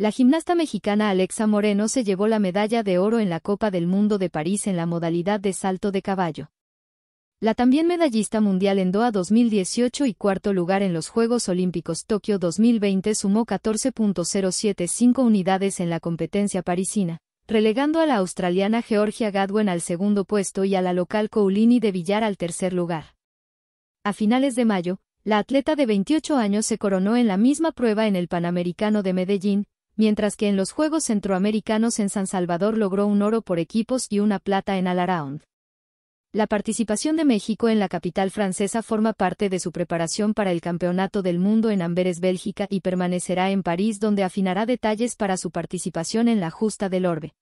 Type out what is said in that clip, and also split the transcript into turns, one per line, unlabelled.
La gimnasta mexicana Alexa Moreno
se llevó la medalla de oro en la Copa del Mundo de París en la modalidad de salto de caballo. La también medallista mundial en Doha 2018 y cuarto lugar en los Juegos Olímpicos Tokio 2020 sumó 14.075 unidades en la competencia parisina, relegando a la australiana Georgia Gadwen al segundo puesto y a la local Coulini de Villar al tercer lugar. A finales de mayo, la atleta de 28 años se coronó en la misma prueba en el Panamericano de Medellín, mientras que en los Juegos Centroamericanos en San Salvador logró un oro por equipos y una plata en all-around. La participación de México en la capital francesa forma parte de su preparación para el Campeonato del Mundo en Amberes, Bélgica y permanecerá en París donde afinará detalles para su participación en la justa
del orbe.